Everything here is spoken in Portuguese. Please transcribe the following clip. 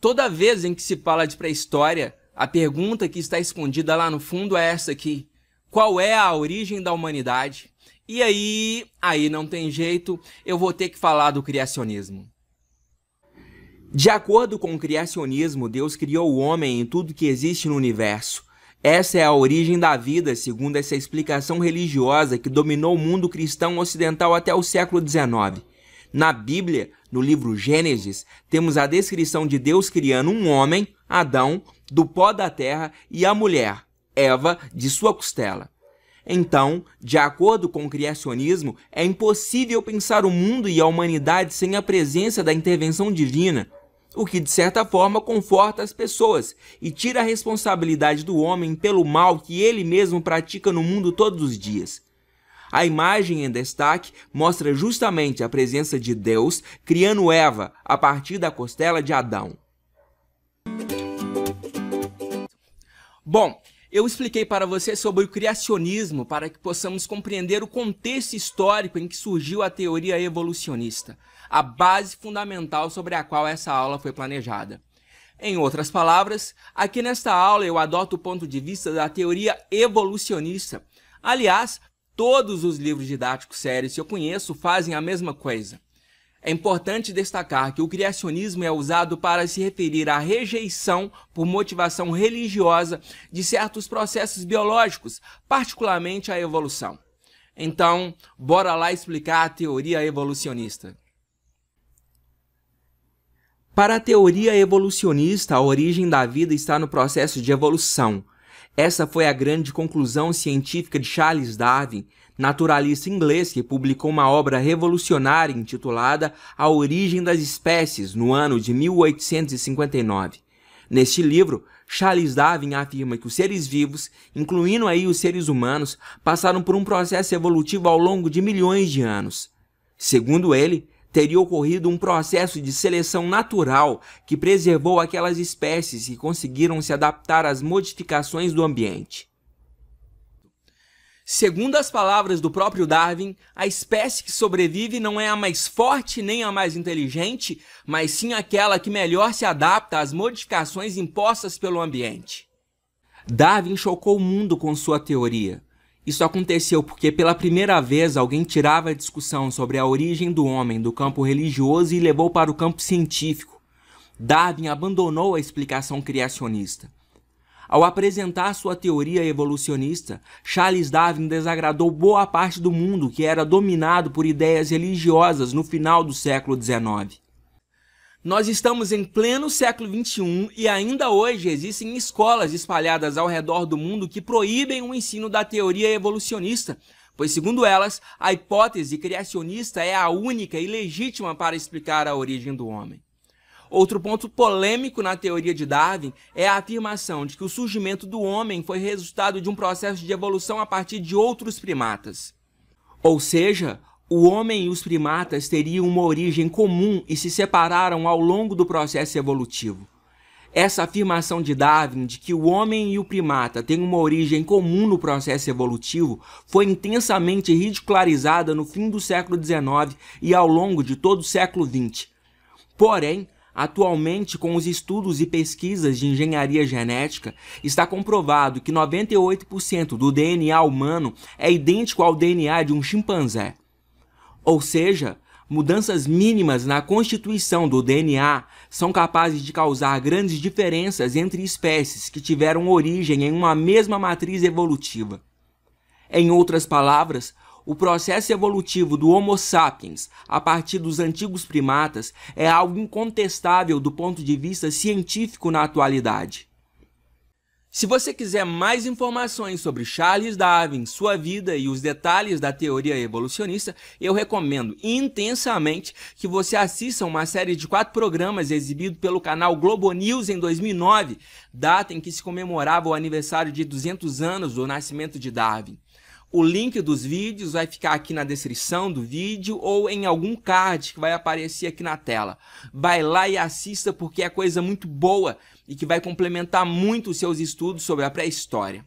Toda vez em que se fala de pré-história, a pergunta que está escondida lá no fundo é essa aqui: qual é a origem da humanidade? E aí, aí não tem jeito, eu vou ter que falar do criacionismo. De acordo com o criacionismo, Deus criou o homem em tudo que existe no universo. Essa é a origem da vida, segundo essa explicação religiosa que dominou o mundo cristão ocidental até o século XIX. Na Bíblia, no livro Gênesis, temos a descrição de Deus criando um homem, Adão, do pó da terra e a mulher, Eva, de sua costela. Então, de acordo com o criacionismo, é impossível pensar o mundo e a humanidade sem a presença da intervenção divina o que de certa forma conforta as pessoas e tira a responsabilidade do homem pelo mal que ele mesmo pratica no mundo todos os dias. A imagem em destaque mostra justamente a presença de Deus criando Eva a partir da costela de Adão. Bom, eu expliquei para você sobre o criacionismo para que possamos compreender o contexto histórico em que surgiu a teoria evolucionista, a base fundamental sobre a qual essa aula foi planejada. Em outras palavras, aqui nesta aula eu adoto o ponto de vista da teoria evolucionista. Aliás, todos os livros didáticos sérios que eu conheço fazem a mesma coisa. É importante destacar que o criacionismo é usado para se referir à rejeição por motivação religiosa de certos processos biológicos, particularmente a evolução. Então, bora lá explicar a teoria evolucionista. Para a teoria evolucionista, a origem da vida está no processo de evolução. Essa foi a grande conclusão científica de Charles Darwin, naturalista inglês que publicou uma obra revolucionária intitulada A Origem das Espécies no ano de 1859. Neste livro, Charles Darwin afirma que os seres vivos, incluindo aí os seres humanos, passaram por um processo evolutivo ao longo de milhões de anos. Segundo ele, teria ocorrido um processo de seleção natural que preservou aquelas espécies que conseguiram se adaptar às modificações do ambiente. Segundo as palavras do próprio Darwin, a espécie que sobrevive não é a mais forte nem a mais inteligente, mas sim aquela que melhor se adapta às modificações impostas pelo ambiente. Darwin chocou o mundo com sua teoria. Isso aconteceu porque pela primeira vez alguém tirava a discussão sobre a origem do homem do campo religioso e levou para o campo científico. Darwin abandonou a explicação criacionista. Ao apresentar sua teoria evolucionista, Charles Darwin desagradou boa parte do mundo que era dominado por ideias religiosas no final do século XIX. Nós estamos em pleno século XXI e ainda hoje existem escolas espalhadas ao redor do mundo que proíbem o ensino da teoria evolucionista, pois, segundo elas, a hipótese criacionista é a única e legítima para explicar a origem do homem. Outro ponto polêmico na teoria de Darwin é a afirmação de que o surgimento do homem foi resultado de um processo de evolução a partir de outros primatas. Ou seja, o homem e os primatas teriam uma origem comum e se separaram ao longo do processo evolutivo. Essa afirmação de Darwin de que o homem e o primata têm uma origem comum no processo evolutivo foi intensamente ridicularizada no fim do século XIX e ao longo de todo o século XX. Porém, Atualmente, com os estudos e pesquisas de engenharia genética, está comprovado que 98% do DNA humano é idêntico ao DNA de um chimpanzé. Ou seja, mudanças mínimas na constituição do DNA são capazes de causar grandes diferenças entre espécies que tiveram origem em uma mesma matriz evolutiva. Em outras palavras, o processo evolutivo do Homo sapiens a partir dos antigos primatas é algo incontestável do ponto de vista científico na atualidade. Se você quiser mais informações sobre Charles Darwin, sua vida e os detalhes da teoria evolucionista, eu recomendo intensamente que você assista uma série de quatro programas exibido pelo canal Globo News em 2009, data em que se comemorava o aniversário de 200 anos do nascimento de Darwin. O link dos vídeos vai ficar aqui na descrição do vídeo ou em algum card que vai aparecer aqui na tela. Vai lá e assista porque é coisa muito boa e que vai complementar muito os seus estudos sobre a pré-história.